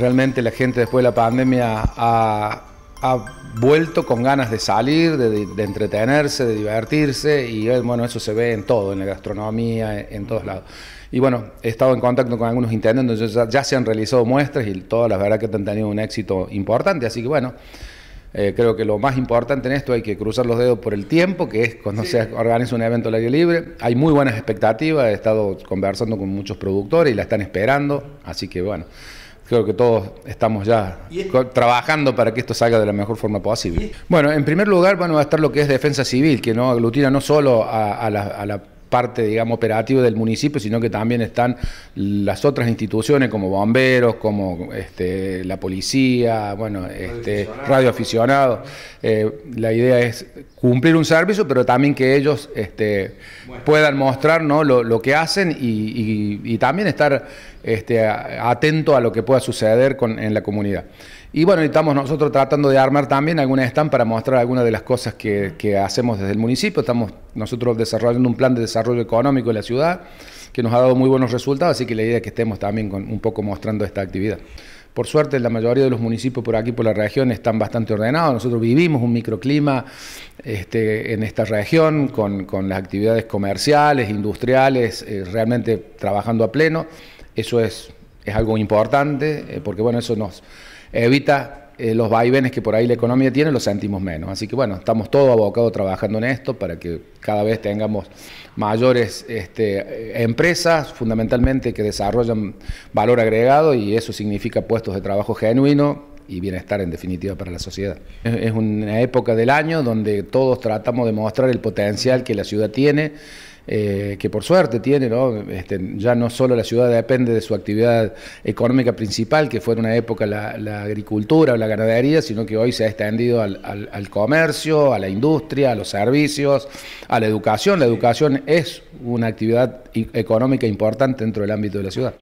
realmente la gente después de la pandemia ha, vuelto con ganas de salir, de, entretenerse, de divertirse y eh, bueno, eso se ve en todo, en la gastronomía, en, todos lados. Y bueno, he estado en contacto con algunos intendentes, ya, se han realizado muestras y todas las verdad que han tenido un éxito importante, así que bueno. Eh, creo que lo más importante en esto hay que cruzar los dedos por el tiempo, que es cuando se organiza un evento al aire libre. Hay muy buenas expectativas, he estado conversando con muchos productores y la están esperando, así que bueno, creo que todos estamos ya trabajando para que esto salga de la mejor forma posible. Bueno, en primer lugar, bueno, va a estar lo que es defensa civil, que no aglutina no solo a, la, parte, digamos, operativa del municipio, sino que también están las otras instituciones como bomberos, como este, la policía, bueno, este, radioaficionados. Eh, la idea es cumplir un servicio, pero también que ellos este, puedan mostrar lo, que hacen y, también estar este, atento a lo que pueda suceder en la comunidad. Y bueno, estamos nosotros tratando de armar también algunas stand para mostrar algunas de las cosas que, hacemos desde el municipio. Estamos nosotros desarrollando un plan de desarrollo económico en la ciudad que nos ha dado muy buenos resultados, así que la idea es que estemos también con, un poco mostrando esta actividad. Por suerte, la mayoría de los municipios por aquí, por la región, están bastante ordenados. Nosotros vivimos un microclima este, en esta región con, las actividades comerciales, industriales, eh, realmente trabajando a pleno. Eso es, es algo importante eh, porque, bueno, eso nos evita eh, los vaivenes que por ahí la economía tiene, los sentimos menos. Así que bueno, estamos todos abocados trabajando en esto para que cada vez tengamos mayores este, eh, empresas, fundamentalmente que desarrollan valor agregado y eso significa puestos de trabajo genuino, y bienestar en definitiva para la sociedad. Es una época del año donde todos tratamos de mostrar el potencial que la ciudad tiene eh, que por suerte tiene, ¿no? Este, ya no solo la ciudad depende de su actividad económica principal, que fue en una época la, agricultura o la ganadería, sino que hoy se ha extendido al, comercio, a la industria, a los servicios, a la educación. La educación es una actividad económica importante dentro del ámbito de la ciudad.